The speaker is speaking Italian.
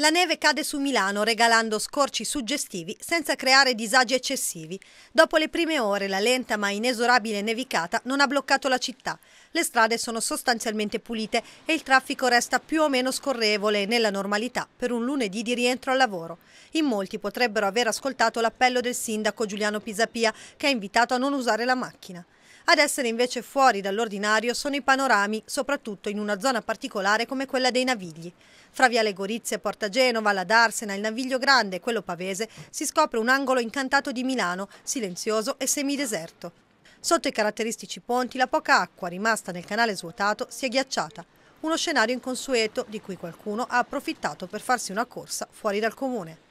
La neve cade su Milano regalando scorci suggestivi senza creare disagi eccessivi. Dopo le prime ore la lenta ma inesorabile nevicata non ha bloccato la città. Le strade sono sostanzialmente pulite e il traffico resta più o meno scorrevole nella normalità per un lunedì di rientro al lavoro. In molti potrebbero aver ascoltato l'appello del sindaco Giuliano Pisapia che ha invitato a non usare la macchina. Ad essere invece fuori dall'ordinario sono i panorami, soprattutto in una zona particolare come quella dei Navigli. Fra Viale Gorizia e Porta Genova, la Darsena, il Naviglio Grande e quello Pavese si scopre un angolo incantato di Milano, silenzioso e semideserto. Sotto i caratteristici ponti la poca acqua rimasta nel canale svuotato si è ghiacciata. Uno scenario inconsueto di cui qualcuno ha approfittato per farsi una corsa fuori dal comune.